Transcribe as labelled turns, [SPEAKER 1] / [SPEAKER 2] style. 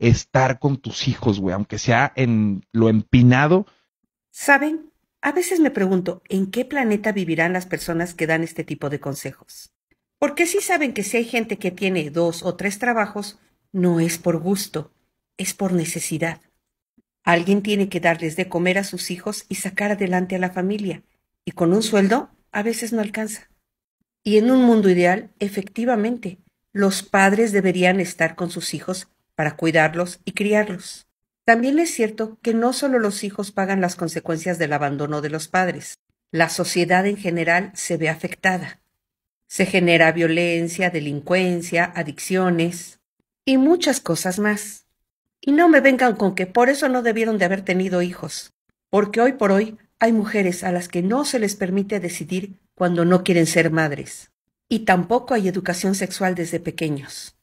[SPEAKER 1] estar con tus hijos, güey, aunque sea en lo empinado.
[SPEAKER 2] ¿Saben? A veces me pregunto, ¿en qué planeta vivirán las personas que dan este tipo de consejos? Porque sí saben que si hay gente que tiene dos o tres trabajos, no es por gusto, es por necesidad. Alguien tiene que darles de comer a sus hijos y sacar adelante a la familia, y con un sueldo a veces no alcanza. Y en un mundo ideal, efectivamente, los padres deberían estar con sus hijos para cuidarlos y criarlos. También es cierto que no solo los hijos pagan las consecuencias del abandono de los padres, la sociedad en general se ve afectada. Se genera violencia, delincuencia, adicciones y muchas cosas más. Y no me vengan con que por eso no debieron de haber tenido hijos, porque hoy por hoy hay mujeres a las que no se les permite decidir cuando no quieren ser madres. Y tampoco hay educación sexual desde pequeños.